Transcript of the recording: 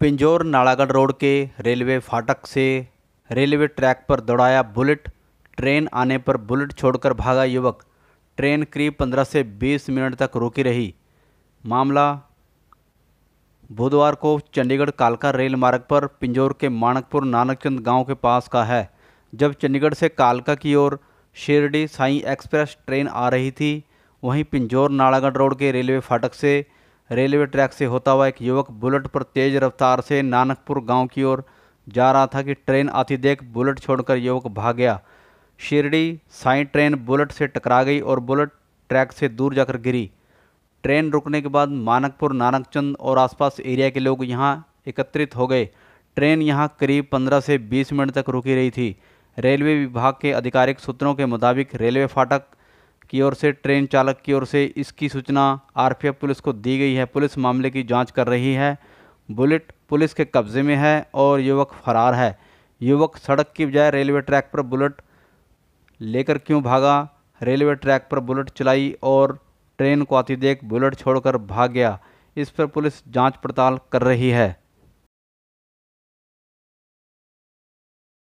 Pinjore Nalagarh road के railway फाटक से रेलवे ट्रैक पर दौड़ाया बुलेट ट्रेन आने पर बुलेट छोड़कर भागा युवक ट्रेन करीब 15 से 20 मिनट तक रुकी रही मामला बुधवार को चंडीगढ़ कालका रेल मार्ग पर पिंजौर के मानकपुर नानकचंद गांव के पास का है जब चंडीगढ़ से कालका की ओर शिरडी साई एक्सप्रेस ट्रेन आ रही थी वहीं पिंजौर नालागढ़ रोड के रेलवे फाटक से रेलवे ट्रैक से होता हुआ एक युवक बुलेट पर तेज रफ्तार से नानकपुर गांव की ओर जा रहा था कि ट्रेन आती देख बुलेट छोड़कर युवक भाग गया शिरडी साई ट्रेन बुलेट से टकरा गई और बुलेट ट्रैक से दूर जाकर गिरी ट्रेन रुकने के बाद मानकपुर नानकचंद और आसपास एरिया के लोग यहाँ एकत्रित हो गए ट्रेन यहाँ करीब पंद्रह से बीस मिनट तक रुकी रही थी रेलवे विभाग के आधिकारिक सूत्रों के मुताबिक रेलवे फाटक की ओर से ट्रेन चालक की ओर से इसकी सूचना आरपीएफ पुलिस को दी गई है पुलिस मामले की जांच कर रही है बुलेट पुलिस के कब्जे में है और युवक फरार है युवक सड़क की बजाय रेलवे ट्रैक पर बुलेट लेकर क्यों भागा रेलवे ट्रैक पर बुलेट चलाई और ट्रेन को आती देख बुलेट छोड़कर भाग गया इस पर पुलिस जांच पड़ताल कर रही है